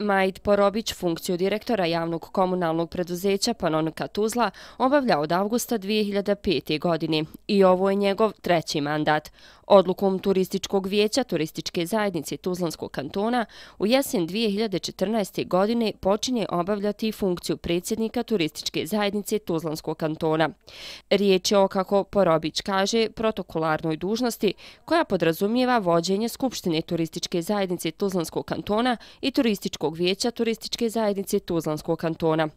Majd Porobić funkciju direktora javnog komunalnog preduzeća Panonika Tuzla obavlja od avgusta 2005. godine i ovo je njegov treći mandat. Odlukom Turističkog vijeća Turističke zajednice Tuzlanskog kantona u jesen 2014. godine počinje obavljati funkciju predsjednika Turističke zajednice Tuzlanskog kantona. Riječ je o, kako Porobić kaže, protokolarnoj dužnosti koja podrazumijeva vođenje Skupštine Turističke zajednice Tuzlanskog kantona i Turističkog Gradskog vijeća Turističke zajednice Tuzlanskog kantona.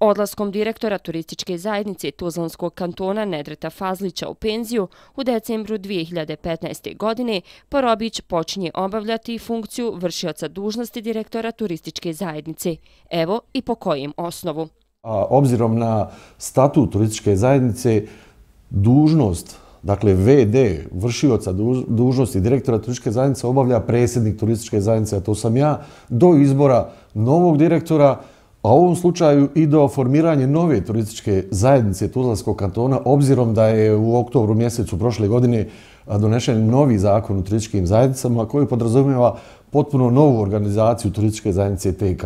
Odlaskom direktora Turističke zajednice Tuzlanskog kantona Nedreta Fazlića u penziju u decembru 2015. godine, Porobić počinje obavljati funkciju vršioca dužnosti direktora Turističke zajednice. Evo i po kojim osnovu. Obzirom na statut Turističke zajednice, dužnost Tuzlanskog kantona Dakle, VD, vršioca dužnosti direktora turističke zajednice, obavlja predsjednik turističke zajednice, a to sam ja, do izbora novog direktora, a u ovom slučaju i do formiranja nove turističke zajednice Tuzlanskog kantona, obzirom da je u oktobru mjesecu prošle godine donešen novi zakon u turističkim zajednicama koji podrazumijeva potpuno novu organizaciju turističke zajednice TK.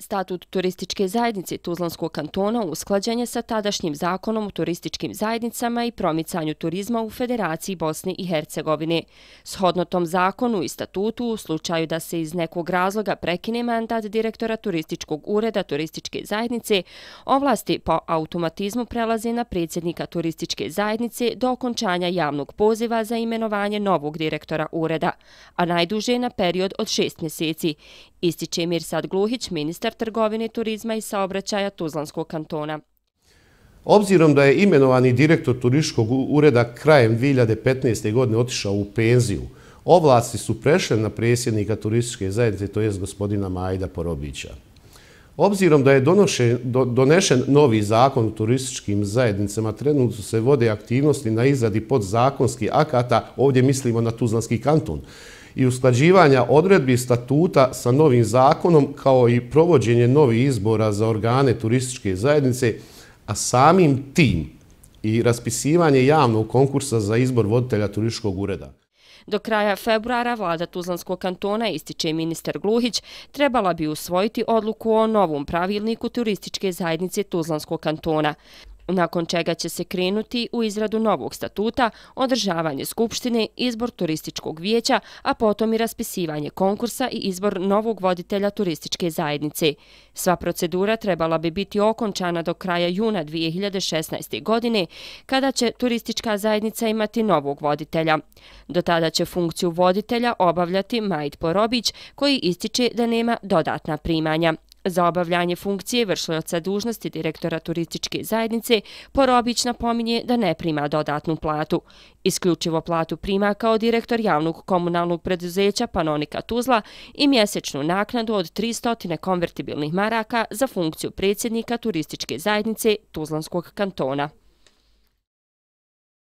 Statut turističke zajednice Tuzlanskog kantona usklađen je sa tadašnjim zakonom o turističkim zajednicama i promicanju turizma u Federaciji Bosne i Hercegovine. Shodno tom zakonu i statutu, u slučaju da se iz nekog razloga prekine mandat direktora turističkog ureda turističke zajednice, ovlasti po automatizmu prelaze na predsjednika turističke zajednice do okončanja javnog poziva za imenovanje novog direktora ureda, a najduže je na period od šest mjeseci, ističe Mirsad Gluhić, ministar ministar trgovine, turizma i saobraćaja Tuzlanskog kantona. Obzirom da je imenovani direktor turiškog ureda krajem 2015. godine otišao u penziju, ovlasti su prešle na presjednika turističke zajednice, to je gospodina Majda Porobića. Obzirom da je donešen novi zakon u turističkim zajednicama, trenutno se vode aktivnosti na izradi podzakonskih akata, ovdje mislimo na Tuzlanski kanton, i usklađivanja odredbi statuta sa novim zakonom kao i provođenje novi izbora za organe turističke zajednice, a samim tim i raspisivanje javnog konkursa za izbor voditelja turističkog ureda. Do kraja februara vlada Tuzlanskog kantona, ističe ministar Gluhić, trebala bi usvojiti odluku o novom pravilniku turističke zajednice Tuzlanskog kantona nakon čega će se krenuti u izradu novog statuta, održavanje skupštine, izbor turističkog vijeća, a potom i raspisivanje konkursa i izbor novog voditelja turističke zajednice. Sva procedura trebala bi biti okončana do kraja juna 2016. godine, kada će turistička zajednica imati novog voditelja. Do tada će funkciju voditelja obavljati Majd Porobić, koji ističe da nema dodatna primanja. Za obavljanje funkcije vršljaca dužnosti direktora turističke zajednice, Porobić napominje da ne prima dodatnu platu. Isključivo platu prima kao direktor javnog komunalnog preduzeća Panonika Tuzla i mjesečnu naknadu od 300 konvertibilnih maraka za funkciju predsjednika turističke zajednice Tuzlanskog kantona.